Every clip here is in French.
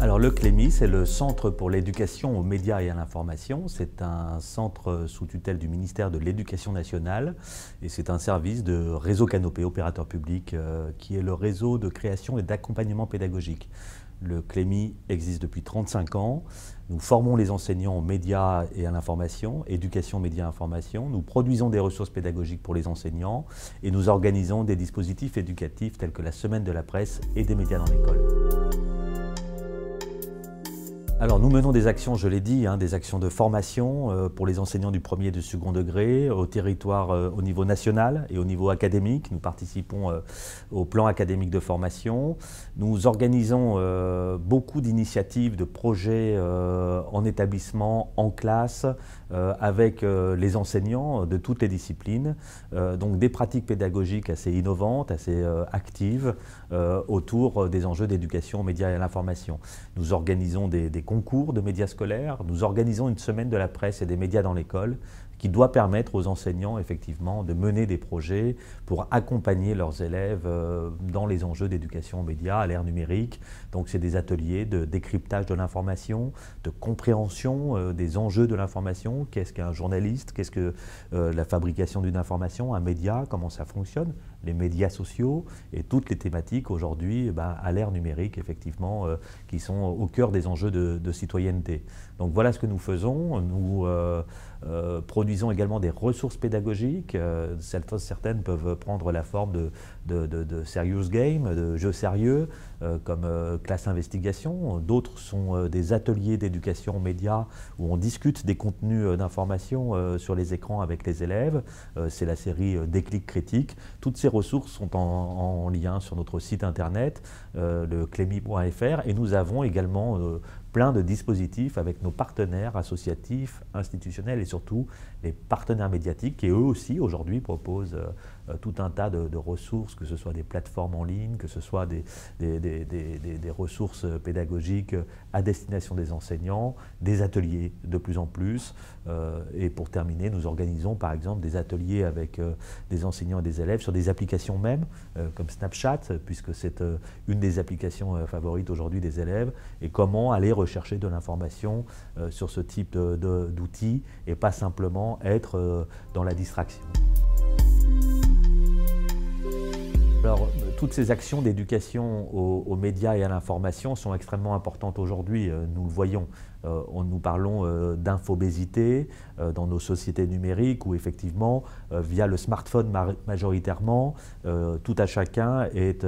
Alors le CLEMI, c'est le Centre pour l'éducation aux médias et à l'information. C'est un centre sous tutelle du ministère de l'Éducation nationale et c'est un service de réseau canopé opérateur public euh, qui est le réseau de création et d'accompagnement pédagogique. Le CLEMI existe depuis 35 ans. Nous formons les enseignants aux médias et à l'information, éducation, médias, information. Nous produisons des ressources pédagogiques pour les enseignants et nous organisons des dispositifs éducatifs tels que la semaine de la presse et des médias dans l'école. Alors nous menons des actions, je l'ai dit, hein, des actions de formation euh, pour les enseignants du premier et du second degré au territoire euh, au niveau national et au niveau académique. Nous participons euh, au plan académique de formation. Nous organisons beaucoup d'initiatives, de projets en établissement, en classe, avec les enseignants de toutes les disciplines. donc des pratiques pédagogiques assez innovantes, assez actives autour des enjeux d'éducation aux médias et à l'information. Nous organisons des, des concours de médias scolaires. Nous organisons une semaine de la presse et des médias dans l'école qui doit permettre aux enseignants effectivement de mener des projets pour accompagner leurs élèves euh, dans les enjeux d'éducation aux médias à l'ère numérique. Donc c'est des ateliers de décryptage de l'information, de compréhension euh, des enjeux de l'information, qu'est-ce qu'un journaliste, qu'est-ce que euh, la fabrication d'une information, un média, comment ça fonctionne les médias sociaux et toutes les thématiques aujourd'hui eh ben, à l'ère numérique, effectivement, euh, qui sont au cœur des enjeux de, citoyenneté. Donc voilà ce que nous faisons. Nous euh, euh, produisons également des ressources pédagogiques. certaines peuvent prendre la forme de, de, de, serious games, de jeux sérieux, comme classe investigation. D'autres sont des ateliers d'éducation aux médias où on discute des contenus d'information sur les écrans avec les élèves. C'est la série Déclic critique. Toutes ces ressources sont en, lien sur notre site internet, euh, le clemy.fr et nous avons également euh, plein de dispositifs avec nos partenaires associatifs, institutionnels et surtout les partenaires médiatiques qui eux aussi aujourd'hui proposent euh, tout un tas de, ressources, que ce soit des plateformes en ligne, que ce soit des, ressources pédagogiques à destination des enseignants, des ateliers de plus en plus. Euh, et pour terminer, nous organisons par exemple des ateliers avec euh, des enseignants et des élèves sur des applications même, comme Snapchat, puisque c'est une des applications favorites aujourd'hui des élèves, et comment aller rechercher de l'information euh, sur ce type d'outils et pas simplement être euh, dans la distraction toutes ces actions d'éducation aux, médias et à l'information sont extrêmement importantes aujourd'hui, euh, nous le voyons. Euh, on, nous parlons euh, d'infobésité dans nos sociétés numériques où effectivement, via le smartphone majoritairement, tout à chacun est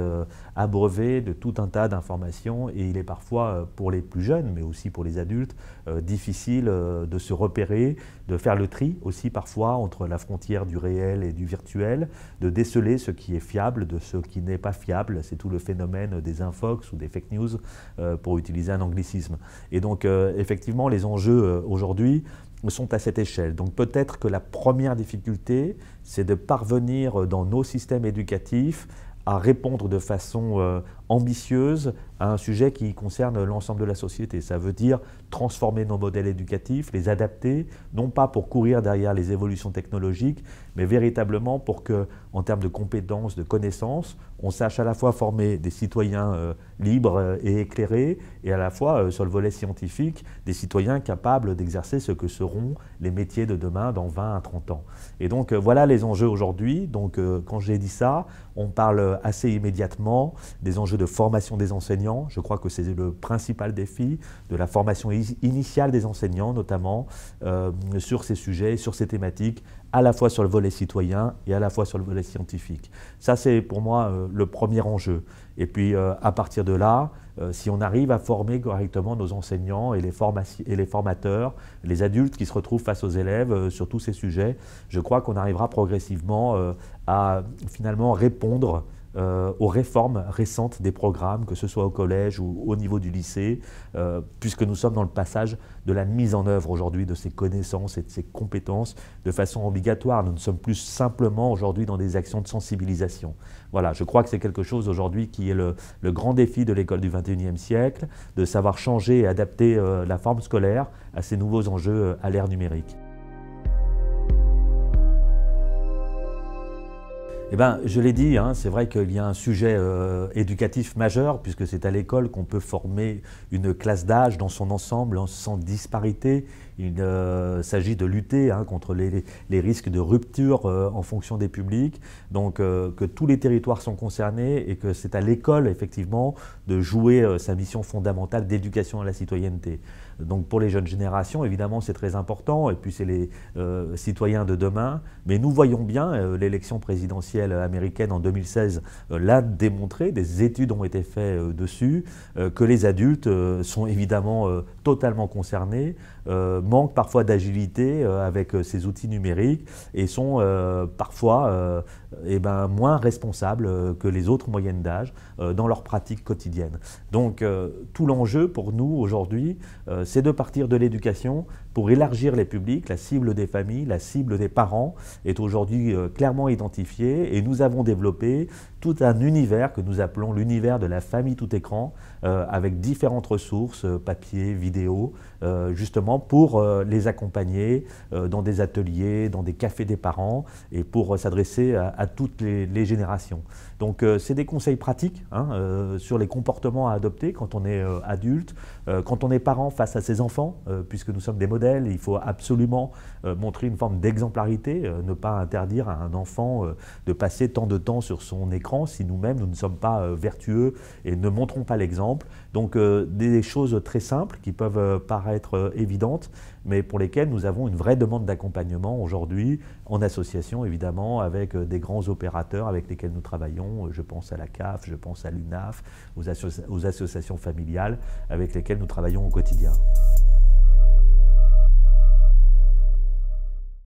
abreuvé de tout un tas d'informations et il est parfois, pour les plus jeunes, mais aussi pour les adultes, difficile de se repérer, de faire le tri aussi parfois entre la frontière du réel et du virtuel, de déceler ce qui est fiable de ce qui n'est fiable. C'est tout le phénomène des infox ou des fake news, euh, pour utiliser un anglicisme. Et donc, euh, effectivement, les enjeux euh, aujourd'hui sont à cette échelle. Donc peut-être que la première difficulté, c'est de parvenir dans nos systèmes éducatifs à répondre de façon ambitieuse un sujet qui concerne l'ensemble de la société. Ça veut dire transformer nos modèles éducatifs, les adapter, non pas pour courir derrière les évolutions technologiques, mais véritablement pour que, en termes de compétences, de connaissances, on sache à la fois former des citoyens euh, libres euh, et éclairés, et à la fois, euh, sur le volet scientifique, des citoyens capables d'exercer ce que seront les métiers de demain dans 20 à 30 ans. Et donc, voilà les enjeux aujourd'hui. Donc, quand j'ai dit ça, on parle assez immédiatement des enjeux de formation des enseignants je crois que c'est le principal défi de la formation initiale des enseignants, notamment euh, sur ces sujets, sur ces thématiques, à la fois sur le volet citoyen et à la fois sur le volet scientifique. Ça, c'est pour moi euh, le premier enjeu. Et puis, euh, à partir de là, si on arrive à former correctement nos enseignants et les formateurs, les adultes qui se retrouvent face aux élèves sur tous ces sujets, je crois qu'on arrivera progressivement à finalement répondre euh, aux réformes récentes des programmes, que ce soit au collège ou au niveau du lycée, euh, puisque nous sommes dans le passage de la mise en œuvre aujourd'hui de ces connaissances et de ces compétences de façon obligatoire. Nous ne sommes plus simplement aujourd'hui dans des actions de sensibilisation. Voilà, je crois que c'est quelque chose aujourd'hui qui est le, grand défi de l'école du 21e siècle, de savoir changer et adapter euh, la forme scolaire à ces nouveaux enjeux à l'ère numérique. Eh bien, je l'ai dit, hein, c'est vrai qu'il y a un sujet euh, éducatif majeur, puisque c'est à l'école qu'on peut former une classe d'âge dans son ensemble, hein, sans disparité. Il euh, s'agit de lutter hein, contre les, risques de rupture euh, en fonction des publics, donc que tous les territoires sont concernés et que c'est à l'école, effectivement, de jouer sa mission fondamentale d'éducation à la citoyenneté. Donc pour les jeunes générations, évidemment, c'est très important, et puis c'est les euh, citoyens de demain. Mais nous voyons bien, euh, l'élection présidentielle américaine en 2016 euh, l'a démontré, des études ont été faites dessus, que les adultes sont évidemment totalement concernés, manquent parfois d'agilité avec ces outils numériques, et sont parfois et eh ben, moins responsables que les autres moyennes d'âge dans leur pratique quotidienne. Donc tout l'enjeu pour nous aujourd'hui, euh, c'est de partir de l'éducation pour élargir les publics. La cible des familles, la cible des parents est aujourd'hui euh, clairement identifiée et nous avons développé tout un univers que nous appelons l'univers de la famille tout écran euh, avec différentes ressources, papier, vidéo, justement pour les accompagner dans des ateliers, dans des cafés des parents et pour s'adresser à, toutes les, générations. Donc c'est des conseils pratiques hein, sur les comportements à adopter quand on est adulte, quand on est parent face à ses enfants, euh, puisque nous sommes des modèles. Il faut absolument euh, montrer une forme d'exemplarité, euh, ne pas interdire à un enfant de passer tant de temps sur son écran si nous-mêmes nous ne sommes pas vertueux et ne montrons pas l'exemple. Donc des choses très simples qui peuvent paraître évidentes, mais pour lesquelles nous avons une vraie demande d'accompagnement aujourd'hui en association évidemment avec euh, des grands opérateurs avec lesquels nous travaillons. Euh, je pense à la CAF, je pense à l'UNAF, aux, associations familiales avec lesquelles nous travaillons au quotidien.